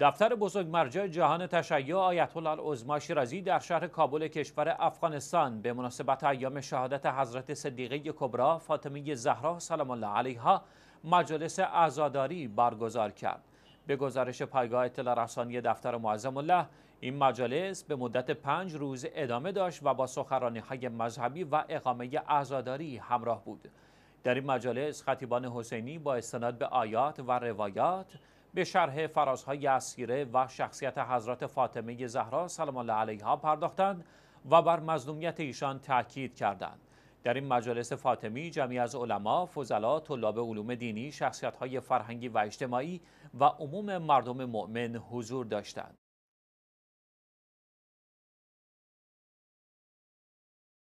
دفتر بزرگ مرجع جهان تشیع آیت الله العظما شیرازی در شهر کابل کشور افغانستان به مناسبت ایام شهادت حضرت صدیقه کبرا فاطمه زهرا سلام الله علیها مجلس عزاداری برگزار کرد به گزارش پایگاه اطلاع رسانی دفتر معظم الله این مجالس به مدت پنج روز ادامه داشت و با سخرانی های مذهبی و اقامه عزاداری همراه بود در این مجالس خطیبان حسینی با استناد به آیات و روایات به شرح فرازهای اسیره و شخصیت حضرت فاطمه زهرا سلام الله علیها پرداختند و بر مظلومیت ایشان تاکید کردند در این مجالس فاطمی جمعی از علما، فضلا، طلاب علوم دینی، شخصیت‌های فرهنگی و اجتماعی و عموم مردم مؤمن حضور داشتند.